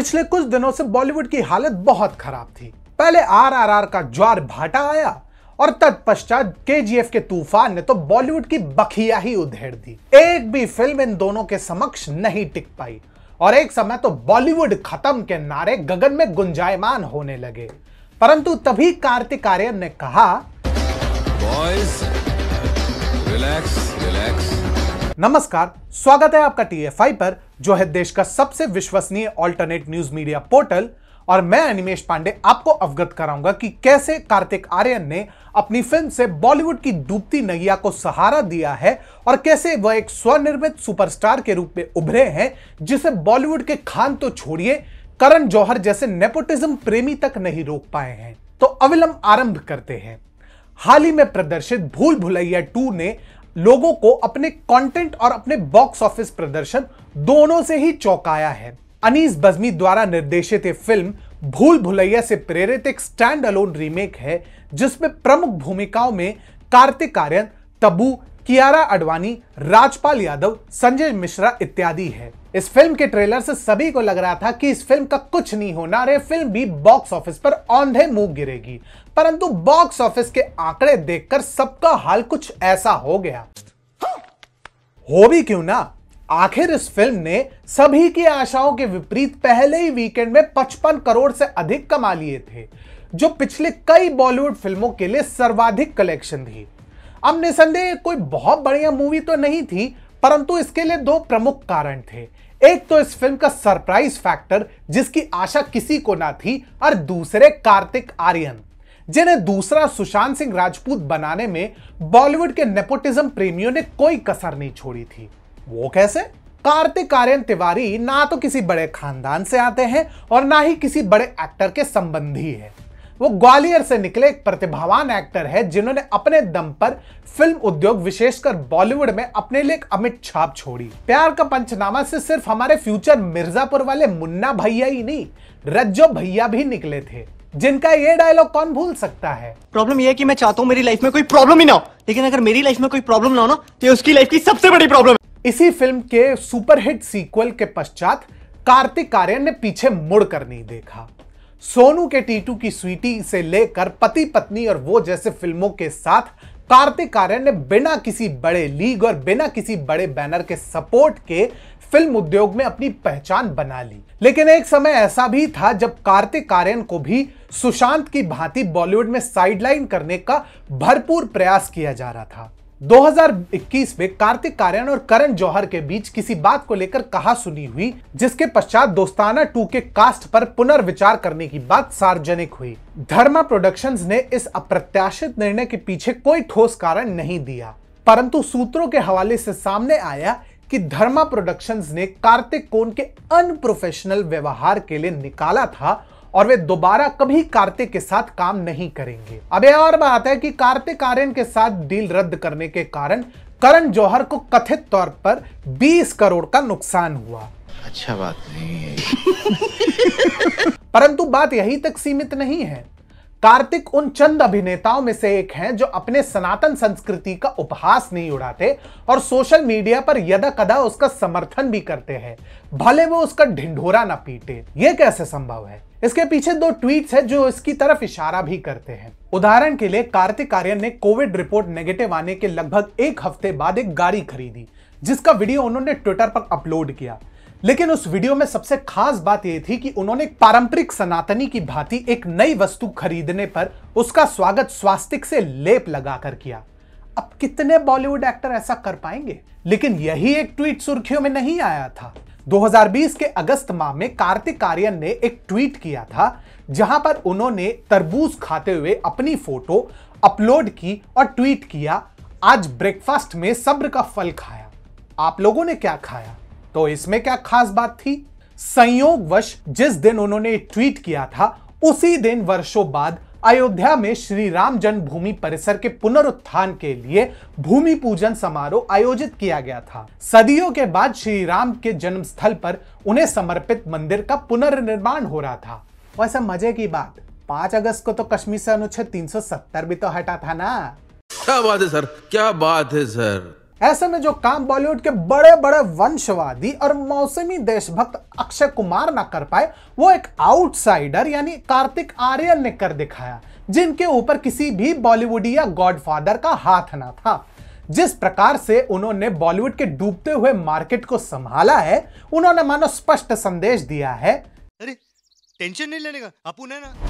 पिछले कुछ दिनों से बॉलीवुड की हालत बहुत खराब थी पहले आरआरआर का ज्वार भाटा आया और तत्पश्चात केजीएफ के तूफान ने तो बॉलीवुड की बखिया ही उधेड़ दी एक भी फिल्म इन दोनों के समक्ष नहीं टिक पाई और एक समय तो बॉलीवुड खत्म के नारे गगन में गुंजायमान होने लगे परंतु तभी कार्तिक आर्यन ने कहा Boys, relax, relax. नमस्कार स्वागत है आपका टीएफआई पर जो है देश का सबसे विश्वसनीय अल्टरनेट न्यूज मीडिया पोर्टल और मैं अनिमेश पांडे आपको अवगत कराऊंगा कि कैसे कार्तिक आर्यन ने अपनी फिल्म से बॉलीवुड की डूबती नैया को सहारा दिया है और कैसे वह एक स्वनिर्मित सुपरस्टार के रूप में उभरे हैं जिसे बॉलीवुड के खान तो छोड़िए करण जौहर जैसे नेपोटिज्म प्रेमी तक नहीं रोक पाए हैं तो अविलंब आरंभ करते हैं हाल ही में प्रदर्शित भूल भुलैया टू ने लोगों को अपने कंटेंट और अपने बॉक्स ऑफिस प्रदर्शन दोनों से ही चौंकाया है अनीस बजमी द्वारा निर्देशित ये फिल्म भूल भुलैया से प्रेरित एक स्टैंड अलोन रीमेक है जिसमें प्रमुख भूमिकाओं में कार्तिक आर्यन तबू कियारा अडवाणी राजपाल यादव संजय मिश्रा इत्यादि है इस फिल्म के ट्रेलर से सभी को लग रहा था कि इस फिल्म का कुछ नहीं होना रे फिल्म भी बॉक्स ऑफिस पर औंधे मुंह गिरेगी परंतु बॉक्स ऑफिस के आंकड़े देखकर सबका हाल कुछ ऐसा हो गया हो भी क्यों ना आखिर इस फिल्म ने सभी की आशाओं के विपरीत पहले ही वीकेंड में 55 करोड़ से अधिक कमा लिए थे जो पिछले कई बॉलीवुड फिल्मों के लिए सर्वाधिक कलेक्शन थी अब निसंदेह कोई बहुत बढ़िया मूवी तो नहीं थी परंतु इसके लिए दो प्रमुख कारण थे एक तो इस फिल्म का सरप्राइज फैक्टर जिसकी आशा किसी को ना थी और दूसरे कार्तिक आर्यन जिन्हें दूसरा सुशांत सिंह राजपूत बनाने में बॉलीवुड के नेपोटिज्म प्रेमियों ने कोई कसर नहीं छोड़ी थी वो कैसे कार्तिक आर्यन तिवारी ना तो किसी बड़े खानदान से आते हैं और ना ही किसी बड़े एक्टर के संबंधी है वो ग्वालियर से निकले एक प्रतिभावान एक्टर है जिन्होंने अपने दम पर फिल्म उद्योग विशेषकर बॉलीवुड में अपने लिए एक अमिट छाप छोड़ी प्यार का पंचनामा से सिर्फ हमारे फ्यूचर मिर्जापुर वाले मुन्ना भैया ही नहीं रज्जो भैया भी निकले थे जिनका ये डायलॉग कौन भूल सकता है प्रॉब्लम ये है कि मैं चाहता हूँ मेरी लाइफ में कोई प्रॉब्लम ही ना हो लेकिन अगर मेरी लाइफ में कोई प्रॉब्लम ना हो ना तो उसकी लाइफ की सबसे बड़ी प्रॉब्लम इसी फिल्म के सुपरहिट सीक्वल के पश्चात कार्तिक आर्यन ने पीछे मुड़ कर नहीं देखा सोनू के टीटू की स्वीटी से लेकर पति पत्नी और वो जैसे फिल्मों के साथ कार्तिक आर्यन ने बिना किसी बड़े लीग और बिना किसी बड़े बैनर के सपोर्ट के फिल्म उद्योग में अपनी पहचान बना ली लेकिन एक समय ऐसा भी था जब कार्तिक आर्यन को भी सुशांत की भांति बॉलीवुड में साइडलाइन करने का भरपूर प्रयास किया जा रहा था 2021 में कार्तिक कार्यान और करण जौहर के बीच किसी बात को लेकर कहा सुनी हुई जिसके पश्चात दोस्ताना टू के कास्ट पर पुनर्विचार करने की बात सार्वजनिक हुई धर्मा प्रोडक्शंस ने इस अप्रत्याशित निर्णय के पीछे कोई ठोस कारण नहीं दिया परंतु सूत्रों के हवाले से सामने आया कि धर्मा प्रोडक्शंस ने कार्तिक कोन के अनप्रोफेशनल व्यवहार के लिए निकाला था और वे दोबारा कभी कार्तिक के साथ काम नहीं करेंगे अब यह और बात है कि कार्तिक आर्यन के साथ डील रद्द करने के कारण करण जौहर को कथित तौर पर 20 करोड़ का नुकसान हुआ अच्छा बात नहीं है परंतु बात यही तक सीमित नहीं है कार्तिक उन चंद अभिनेताओं में से एक हैं जो अपने सनातन संस्कृति का उपहास नहीं उड़ाते और सोशल मीडिया पर यदा कदा उसका समर्थन भी करते हैं भले वो उसका ढिंढोरा ना पीटे ये कैसे संभव है इसके पीछे दो ट्वीट्स हैं जो इसकी तरफ इशारा भी करते हैं उदाहरण के लिए कार्तिक आर्यन ने कोविड रिपोर्ट नेगेटिव आने के लगभग एक हफ्ते बाद एक गाड़ी खरीदी जिसका वीडियो उन्होंने ट्विटर पर अपलोड किया लेकिन उस वीडियो में सबसे खास बात यह थी कि उन्होंने पारंपरिक सनातनी की भांति एक नई वस्तु खरीदने पर उसका स्वागत स्वास्तिक से लेप लगाकर किया अब कितने बॉलीवुड एक्टर ऐसा कर पाएंगे लेकिन यही एक ट्वीट सुर्खियों में नहीं आया था 2020 के अगस्त माह में कार्तिक आर्यन ने एक ट्वीट किया था जहां पर उन्होंने तरबूज खाते हुए अपनी फोटो अपलोड की और ट्वीट किया आज ब्रेकफास्ट में सब्र का फल खाया आप लोगों ने क्या खाया तो इसमें क्या खास बात थी संयोगवश जिस दिन उन्होंने ट्वीट किया था उसी दिन वर्षों बाद अयोध्या में श्री राम जन्मभूमि परिसर के पुनरुत्थान के लिए भूमि पूजन समारोह आयोजित किया गया था सदियों के बाद श्री राम के जन्म स्थल पर उन्हें समर्पित मंदिर का पुनर्निर्माण हो रहा था वैसे मजे की बात पांच अगस्त को तो कश्मीर से अनुच्छेद 370 भी तो हटा था ना क्या बात है सर क्या बात है सर ऐसे में जो काम बॉलीवुड के बड़े बड़े वंशवादी और मौसमी देशभक्त अक्षय कुमार ना कर पाए वो एक आउटसाइडर यानी कार्तिक आर्यन ने कर दिखाया जिनके ऊपर किसी भी बॉलीवुड या गॉडफादर का हाथ ना था जिस प्रकार से उन्होंने बॉलीवुड के डूबते हुए मार्केट को संभाला है उन्होंने मानो स्पष्ट संदेश दिया है अरे टेंशन नहीं लेने का अपुन है ना